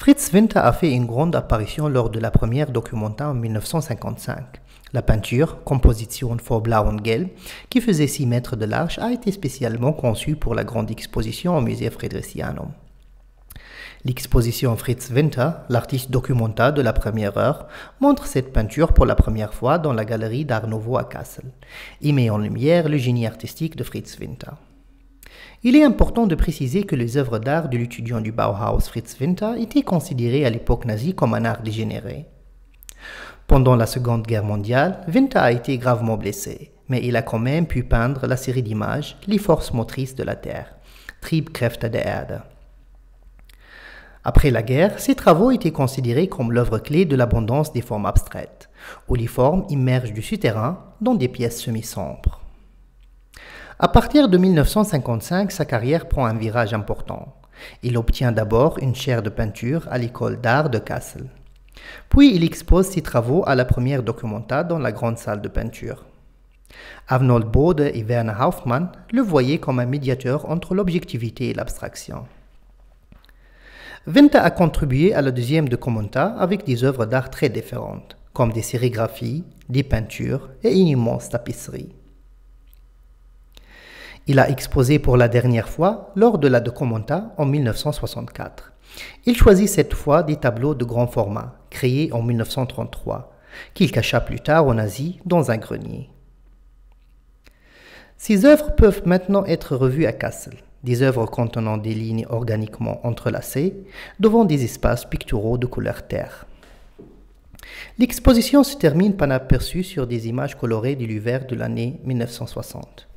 Fritz Winter a fait une grande apparition lors de la première documenta en 1955. La peinture, composition for Gell » qui faisait 6 mètres de large, a été spécialement conçue pour la grande exposition au musée Friedrichianum. L'exposition Fritz Winter, l'artiste documenta de la première heure, montre cette peinture pour la première fois dans la galerie d'Art Nouveau à Kassel Il met en lumière le génie artistique de Fritz Winter. Il est important de préciser que les œuvres d'art de l'étudiant du Bauhaus Fritz Winter étaient considérées à l'époque nazie comme un art dégénéré. Pendant la Seconde Guerre mondiale, Winter a été gravement blessé, mais il a quand même pu peindre la série d'images Les forces motrices de la Terre, Triebkräfte der Erde. Après la guerre, ses travaux étaient considérés comme l'œuvre clé de l'abondance des formes abstraites, où les formes immergent du souterrain dans des pièces semi-sombres. À partir de 1955, sa carrière prend un virage important. Il obtient d'abord une chaire de peinture à l'école d'art de Kassel. Puis il expose ses travaux à la première documenta dans la grande salle de peinture. Arnold Bode et Werner Hoffmann le voyaient comme un médiateur entre l'objectivité et l'abstraction. Venta a contribué à la deuxième documenta avec des œuvres d'art très différentes, comme des sérigraphies, des peintures et une immense tapisserie. Il a exposé pour la dernière fois lors de la Documenta en 1964. Il choisit cette fois des tableaux de grand format, créés en 1933, qu'il cacha plus tard en Asie dans un grenier. Ces œuvres peuvent maintenant être revues à Kassel, des œuvres contenant des lignes organiquement entrelacées devant des espaces picturaux de couleur terre. L'exposition se termine par un aperçu sur des images colorées du l'hiver de l'année 1960.